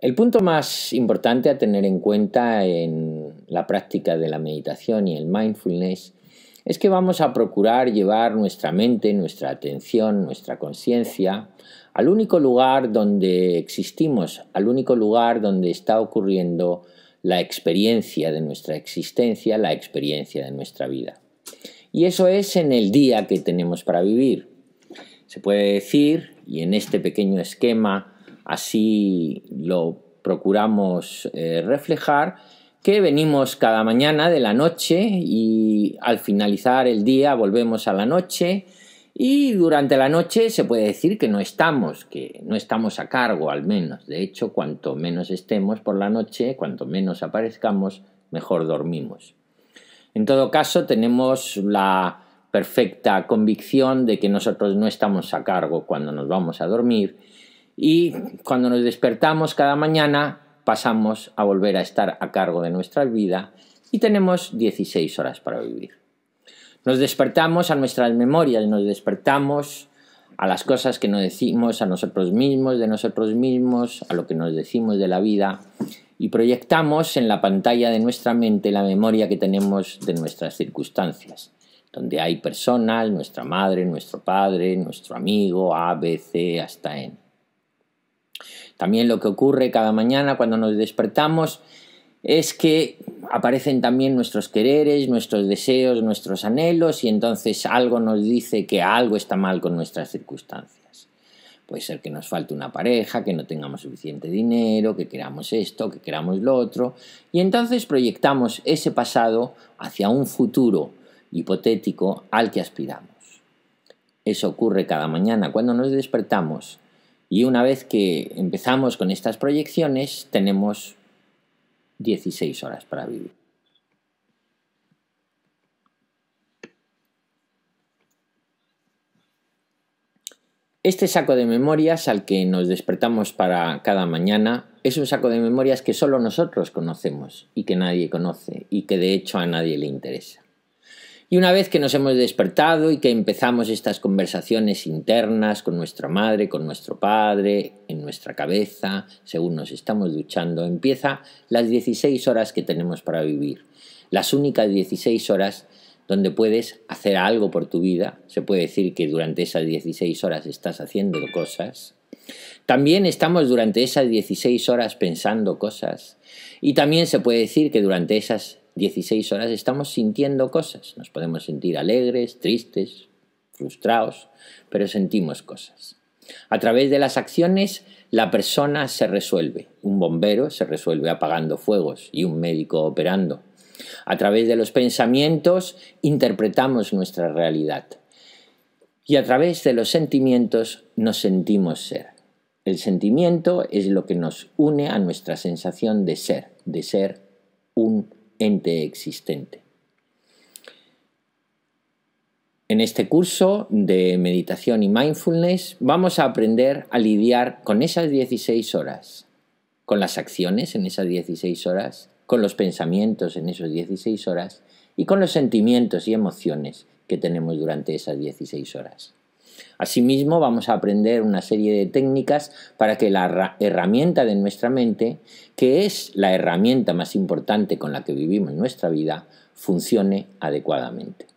El punto más importante a tener en cuenta en la práctica de la meditación y el mindfulness es que vamos a procurar llevar nuestra mente, nuestra atención, nuestra conciencia al único lugar donde existimos, al único lugar donde está ocurriendo la experiencia de nuestra existencia, la experiencia de nuestra vida. Y eso es en el día que tenemos para vivir. Se puede decir, y en este pequeño esquema, así lo procuramos eh, reflejar, que venimos cada mañana de la noche y al finalizar el día volvemos a la noche y durante la noche se puede decir que no estamos, que no estamos a cargo al menos. De hecho, cuanto menos estemos por la noche, cuanto menos aparezcamos, mejor dormimos. En todo caso, tenemos la perfecta convicción de que nosotros no estamos a cargo cuando nos vamos a dormir y cuando nos despertamos cada mañana pasamos a volver a estar a cargo de nuestra vida y tenemos 16 horas para vivir. Nos despertamos a nuestras memorias, nos despertamos a las cosas que nos decimos a nosotros mismos, de nosotros mismos, a lo que nos decimos de la vida y proyectamos en la pantalla de nuestra mente la memoria que tenemos de nuestras circunstancias, donde hay personas, nuestra madre, nuestro padre, nuestro amigo, A, B, C, hasta N. También lo que ocurre cada mañana cuando nos despertamos es que aparecen también nuestros quereres, nuestros deseos, nuestros anhelos y entonces algo nos dice que algo está mal con nuestras circunstancias. Puede ser que nos falte una pareja, que no tengamos suficiente dinero, que queramos esto, que queramos lo otro y entonces proyectamos ese pasado hacia un futuro hipotético al que aspiramos. Eso ocurre cada mañana cuando nos despertamos y una vez que empezamos con estas proyecciones, tenemos 16 horas para vivir. Este saco de memorias al que nos despertamos para cada mañana es un saco de memorias que solo nosotros conocemos y que nadie conoce y que de hecho a nadie le interesa. Y una vez que nos hemos despertado y que empezamos estas conversaciones internas con nuestra madre, con nuestro padre, en nuestra cabeza, según nos estamos duchando, empieza las 16 horas que tenemos para vivir. Las únicas 16 horas donde puedes hacer algo por tu vida. Se puede decir que durante esas 16 horas estás haciendo cosas. También estamos durante esas 16 horas pensando cosas. Y también se puede decir que durante esas 16 horas estamos sintiendo cosas. Nos podemos sentir alegres, tristes, frustrados, pero sentimos cosas. A través de las acciones, la persona se resuelve. Un bombero se resuelve apagando fuegos y un médico operando. A través de los pensamientos interpretamos nuestra realidad. Y a través de los sentimientos nos sentimos ser. El sentimiento es lo que nos une a nuestra sensación de ser, de ser ente existente. En este curso de meditación y mindfulness vamos a aprender a lidiar con esas 16 horas, con las acciones en esas 16 horas, con los pensamientos en esas 16 horas y con los sentimientos y emociones que tenemos durante esas 16 horas. Asimismo, vamos a aprender una serie de técnicas para que la herramienta de nuestra mente, que es la herramienta más importante con la que vivimos nuestra vida, funcione adecuadamente.